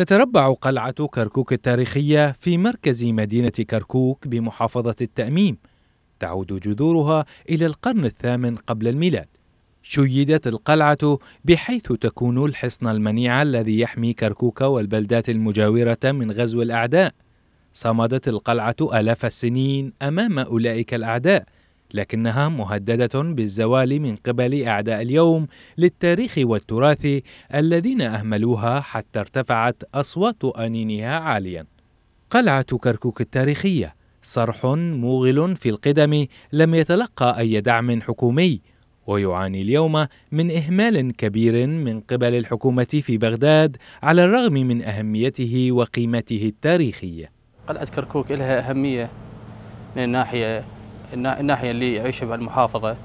تتربع قلعة كركوك التاريخية في مركز مدينة كركوك بمحافظة التأميم تعود جذورها إلى القرن الثامن قبل الميلاد شيدت القلعة بحيث تكون الحصن المنيع الذي يحمي كركوك والبلدات المجاورة من غزو الأعداء صمدت القلعة آلاف السنين أمام أولئك الأعداء لكنها مهدده بالزوال من قبل اعداء اليوم للتاريخ والتراث الذين اهملوها حتى ارتفعت اصوات انينها عاليا قلعه كركوك التاريخيه صرح موغل في القدم لم يتلقى اي دعم حكومي ويعاني اليوم من اهمال كبير من قبل الحكومه في بغداد على الرغم من اهميته وقيمته التاريخيه قلعه كركوك لها اهميه من الناحيه الناحيه اللي يعيشها المحافظه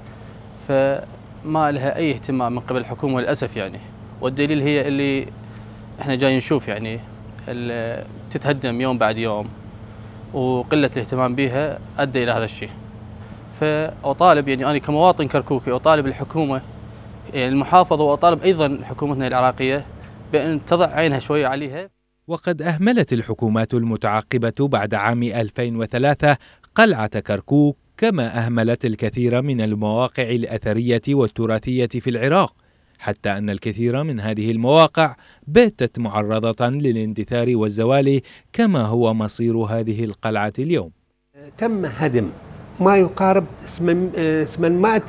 فما لها اي اهتمام من قبل الحكومه للاسف يعني والدليل هي اللي احنا جاي نشوف يعني تتهدم يوم بعد يوم وقله الاهتمام بها ادى الى هذا الشيء. فاطالب يعني انا كمواطن كركوكي اطالب الحكومه يعني المحافظه واطالب ايضا حكومتنا العراقيه بان تضع عينها شويه عليها. وقد أهملت الحكومات المتعاقبة بعد عام 2003 قلعة كركوك كما أهملت الكثير من المواقع الأثرية والتراثية في العراق حتى أن الكثير من هذه المواقع باتت معرضة للاندثار والزوال كما هو مصير هذه القلعة اليوم تم هدم ما يقارب 800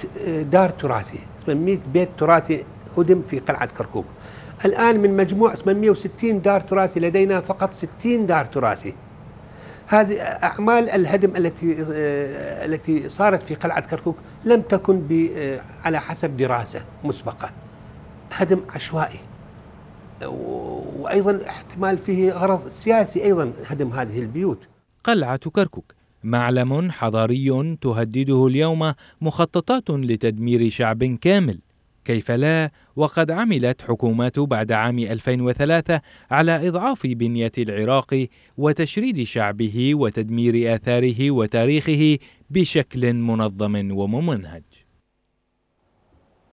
دار تراثي 800 بيت تراثي هدم في قلعة كركوك الآن من مجموع 860 دار تراثي لدينا فقط 60 دار تراثي هذه أعمال الهدم التي آه، التي صارت في قلعة كركوك لم تكن آه، على حسب دراسة مسبقة هدم عشوائي وأيضا احتمال فيه غرض سياسي أيضا هدم هذه البيوت قلعة كركوك معلم حضاري تهدده اليوم مخططات لتدمير شعب كامل كيف لا وقد عملت حكومات بعد عام 2003 على إضعاف بنية العراق وتشريد شعبه وتدمير آثاره وتاريخه بشكل منظم وممنهج